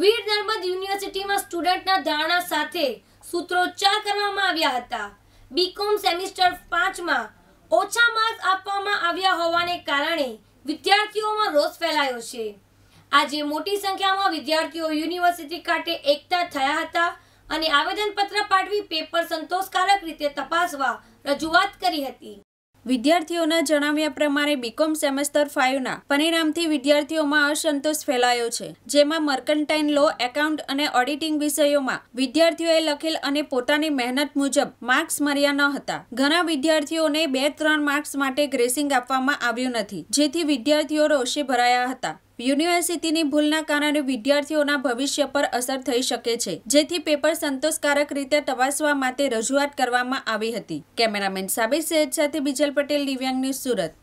વીર નર્મદ યુનિવર્સિટીમાં સ્ટુડન્ટના ધારણા સાથે સૂત્રોચ્ચાર કરવામાં આવ્યા હતા બીકોમ સેમિસ્ટર પાંચમાં ઓછા માર્ક્સ આપવામાં આવ્યા હોવાને કારણે વિદ્યાર્થીઓમાં રોષ ફેલાયો છે આજે મોટી સંખ્યામાં વિદ્યાર્થીઓ યુનિવર્સિટી ખાતે એકઠા થયા હતા અને આવેદનપત્ર પાઠવી પેપર સંતોષકારક રીતે તપાસવા રજૂઆત કરી હતી વિદ્યાર્થીઓના જણાવ્યા પ્રમાણે બીકોમ સેમેસ્ટર ફાઇવના પરિણામથી વિદ્યાર્થીઓમાં અસંતોષ ફેલાયો છે જેમાં મર્કન્ટાઇન લો એકાઉન્ટ અને ઓડિટિંગ વિષયોમાં વિદ્યાર્થીઓએ લખેલ અને પોતાની મહેનત મુજબ માર્ક્સ મળ્યા ન હતા ઘણા વિદ્યાર્થીઓને બે ત્રણ માર્ક્સ માટે ગ્રેસિંગ આપવામાં આવ્યું નથી જેથી વિદ્યાર્થીઓ રોષે ભરાયા હતા યુનિવર્સિટીની ભૂલના કારણે વિદ્યાર્થીઓના ભવિષ્ય પર અસર થઈ શકે છે જેથી પેપર સંતોષકારક રીતે તપાસવા માટે રજૂઆત કરવામાં આવી હતી કેમેરામેન સાબિર સેજ સાથે બિજલ પટેલ દિવ્યાંગ ન્યૂઝ સુરત